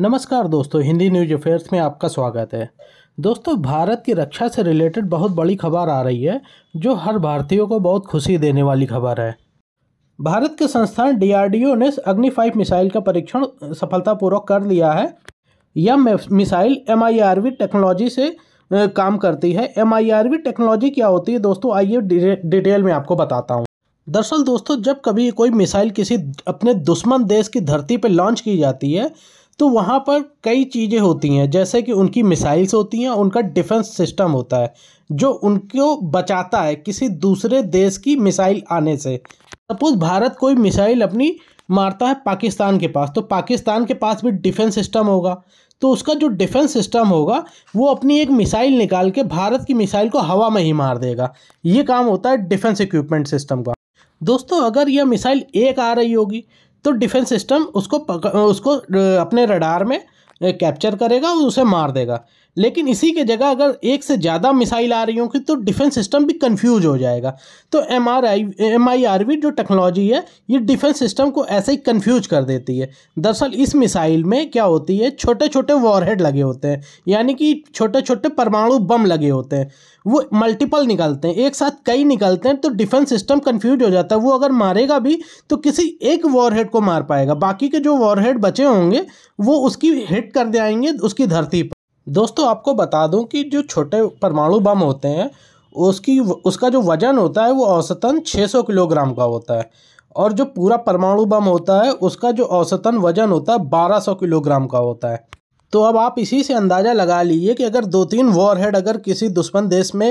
नमस्कार दोस्तों Hindi news affairs में आपका स्वागत है दोस्तों भारत की रक्षा से रिलेटेड बहुत बड़ी खबर आ रही है जो हर भारतीयों को बहुत खुशी देने वाली खबर है भारत के संस्थान डीआरडीओ ने अग्नि फाइव मिसाइल का परीक्षण सफलतापूर्वक कर लिया है यह मिसाइल एम टेक्नोलॉजी से काम करती है एम टेक्नोलॉजी क्या होती है दोस्तों आइए डिटेल में आपको बताता हूँ दरअसल दोस्तों जब कभी कोई मिसाइल किसी अपने दुश्मन देश की धरती पर लॉन्च की जाती है तो वहाँ पर कई चीज़ें होती हैं जैसे कि उनकी मिसाइल्स होती हैं उनका डिफेंस सिस्टम होता है जो उनको बचाता है किसी दूसरे देश की मिसाइल आने से सपोज़ भारत कोई मिसाइल अपनी मारता है पाकिस्तान के पास तो पाकिस्तान के पास भी डिफेंस सिस्टम होगा तो उसका जो डिफेंस सिस्टम होगा वो अपनी एक मिसाइल निकाल के भारत की मिसाइल को हवा में ही मार देगा ये काम होता है डिफेंस इक्विपमेंट सिस्टम का दोस्तों अगर यह मिसाइल एक आ रही होगी तो डिफेंस सिस्टम उसको पक, उसको अपने रडार में कैप्चर करेगा और उसे मार देगा लेकिन इसी के जगह अगर एक से ज़्यादा मिसाइल आ रही होंगी तो डिफेंस सिस्टम भी कंफ्यूज हो जाएगा तो M R I M I R V जो टेक्नोलॉजी है ये डिफेंस सिस्टम को ऐसे ही कंफ्यूज कर देती है दरअसल इस मिसाइल में क्या होती है छोटे छोटे वॉरहेड लगे होते हैं यानी कि छोटे छोटे परमाणु बम लगे होते हैं वो मल्टीपल निकलते हैं एक साथ कई निकलते हैं तो डिफेंस सिस्टम कन्फ्यूज हो जाता है वो अगर मारेगा भी तो किसी एक वॉरहेड को मार पाएगा बाकी के जो वॉरहेड बचे होंगे वो उसकी हिट कर दे उसकी धरती पर दोस्तों आपको बता दूं कि जो छोटे परमाणु बम होते हैं उसकी उसका जो वज़न होता है वो औसतन 600 किलोग्राम का होता है और जो पूरा परमाणु बम होता है उसका जो औसतन वज़न होता है 1200 किलोग्राम का होता है तो अब आप इसी से अंदाज़ा लगा लीजिए कि अगर दो तीन वॉर हेड अगर किसी दुश्मन देश में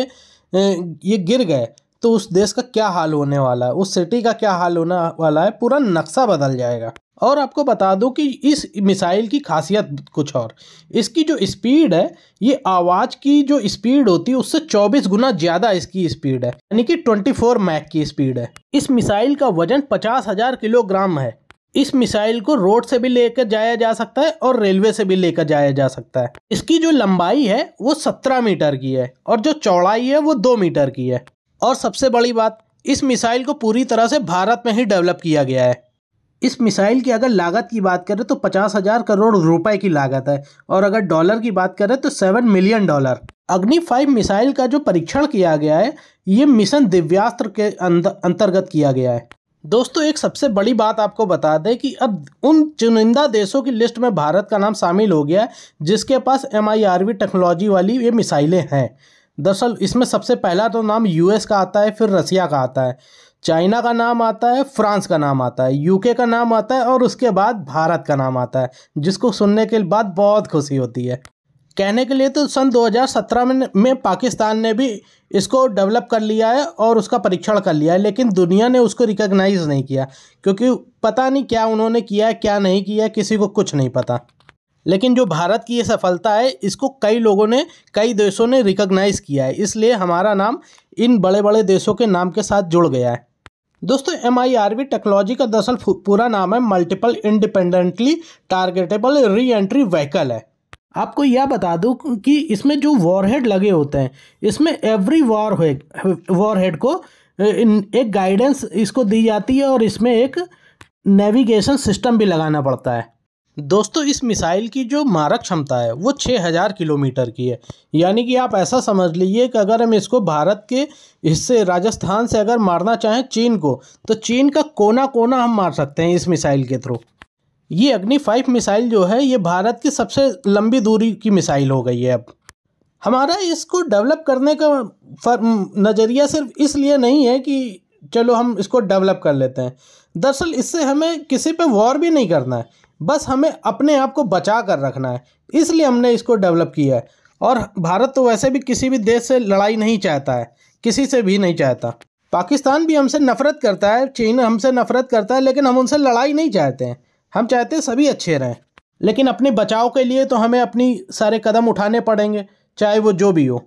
ये गिर गए तो उस देश का क्या हाल होने वाला है उस सिटी का क्या हाल होने वाला है पूरा नक्शा बदल जाएगा और आपको बता दूं कि इस मिसाइल की खासियत कुछ और इसकी जो स्पीड है ये आवाज़ की जो स्पीड होती है उससे 24 गुना ज़्यादा इसकी स्पीड है यानी कि 24 मैक की स्पीड है इस मिसाइल का वजन पचास हज़ार किलोग्राम है इस मिसाइल को रोड से भी लेकर जाया जा सकता है और रेलवे से भी लेकर जाया जा सकता है इसकी जो लंबाई है वो सत्रह मीटर की है और जो चौड़ाई है वो दो मीटर की है और सबसे बड़ी बात इस मिसाइल को पूरी तरह से भारत में ही डेवलप किया गया है इस मिसाइल की अगर लागत की बात करें तो पचास हजार करोड़ रुपए की लागत है और अगर डॉलर की बात करें तो seven million dollar Agni five missile का जो परीक्षण किया गया है ये मिशन दिव्यास्त्र के अंतर्गत किया गया है दोस्तों एक सबसे बड़ी बात आपको बता दें कि अब उन चुनिंदा देशों की लिस्ट में भारत का नाम शामिल हो गया है जिसके पास एम टेक्नोलॉजी वाली ये मिसाइलें हैं दरअसल इसमें सबसे पहला तो नाम यूएस का आता है फिर रसिया का आता है चाइना का नाम आता है फ्रांस का नाम आता है यूके का नाम आता है और उसके बाद भारत का नाम आता है जिसको सुनने के बाद बहुत खुशी होती है कहने के लिए तो सन 2017 में में पाकिस्तान ने भी इसको डेवलप कर लिया है और उसका परीक्षण कर लिया है लेकिन दुनिया ने उसको रिकॉग्नाइज नहीं किया क्योंकि पता नहीं क्या उन्होंने किया है क्या नहीं किया किसी को कुछ नहीं पता लेकिन जो भारत की ये सफलता है इसको कई लोगों ने कई देशों ने रिकॉग्नाइज़ किया है इसलिए हमारा नाम इन बड़े बड़े देशों के नाम के साथ जुड़ गया है दोस्तों एम टेक्नोलॉजी का दरअसल पूरा नाम है multiple independently targetable re entry vehicle है आपको यह बता दूं कि इसमें जो वॉरहेड लगे होते हैं इसमें एवरी वॉर वॉरहेड को एक गाइडेंस इसको दी जाती है और इसमें एक नेविगेशन सिस्टम भी लगाना पड़ता है दोस्तों इस मिसाइल की जो मारक क्षमता है वो 6000 किलोमीटर की है यानी कि आप ऐसा समझ लीजिए कि अगर हम इसको भारत के हिस्से राजस्थान से अगर मारना चाहें चीन को तो चीन का कोना कोना हम मार सकते हैं इस मिसाइल के थ्रू ये अग्नि फाइव मिसाइल जो है ये भारत की सबसे लंबी दूरी की मिसाइल हो गई है अब हमारा इसको डेवलप करने का नज़रिया सिर्फ इसलिए नहीं है कि चलो हम इसको डेवलप कर लेते हैं दरअसल इससे हमें किसी पे वॉर भी नहीं करना है बस हमें अपने आप को बचा कर रखना है इसलिए हमने इसको डेवलप किया है और भारत तो वैसे भी किसी भी देश से लड़ाई नहीं चाहता है किसी से भी नहीं चाहता पाकिस्तान भी हमसे नफरत करता है चीन हमसे नफरत करता है लेकिन हम उनसे लड़ाई नहीं चाहते हैं हम चाहते हैं सभी अच्छे रहें लेकिन अपने बचाव के लिए तो हमें अपनी सारे कदम उठाने पड़ेंगे चाहे वो जो भी हो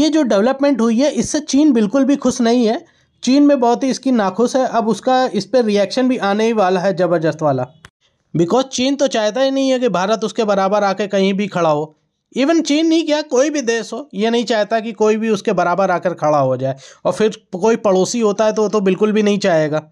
ये जो डेवलपमेंट हुई है इससे चीन बिल्कुल भी खुश नहीं है चीन में बहुत ही इसकी नाखुश है अब उसका इस पर रिएक्शन भी आने ही वाला है ज़बरदस्त वाला बिकॉज चीन तो चाहता ही नहीं है कि भारत उसके बराबर आके कहीं भी खड़ा हो इवन चीन नहीं क्या कोई भी देश हो ये नहीं चाहता कि कोई भी उसके बराबर आकर खड़ा हो जाए और फिर कोई पड़ोसी होता है तो वो तो बिल्कुल भी नहीं चाहेगा